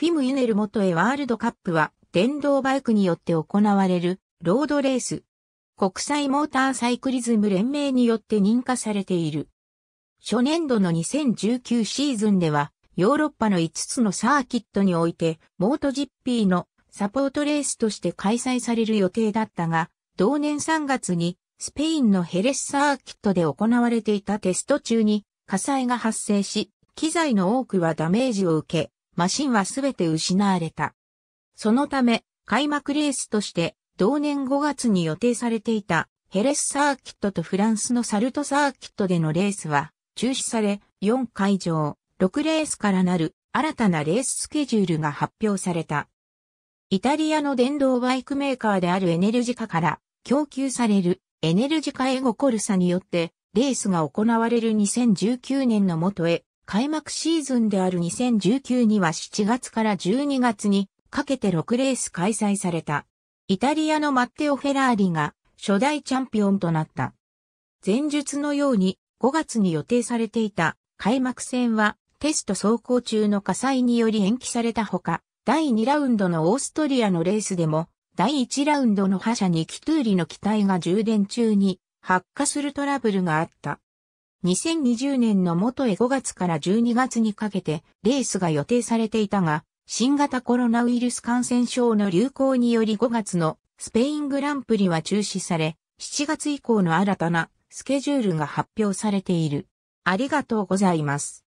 フィム・ユネル元へワールドカップは電動バイクによって行われるロードレース。国際モーターサイクリズム連盟によって認可されている。初年度の2019シーズンでは、ヨーロッパの5つのサーキットにおいて、モートジッピーのサポートレースとして開催される予定だったが、同年3月にスペインのヘレスサーキットで行われていたテスト中に火災が発生し、機材の多くはダメージを受け、マシンはすべて失われた。そのため、開幕レースとして、同年5月に予定されていたヘレスサーキットとフランスのサルトサーキットでのレースは中止され、4会場、6レースからなる新たなレーススケジュールが発表された。イタリアの電動バイクメーカーであるエネルジカから供給されるエネルジカエゴコルサによってレースが行われる2019年の元へ開幕シーズンである2019には7月から12月にかけて6レース開催された。イタリアのマッテオ・フェラーリが初代チャンピオンとなった。前述のように5月に予定されていた開幕戦はテスト走行中の火災により延期されたほか、第2ラウンドのオーストリアのレースでも第1ラウンドの覇者にキトゥーリの機体が充電中に発火するトラブルがあった。2020年の元へ5月から12月にかけてレースが予定されていたが、新型コロナウイルス感染症の流行により5月のスペイングランプリは中止され、7月以降の新たなスケジュールが発表されている。ありがとうございます。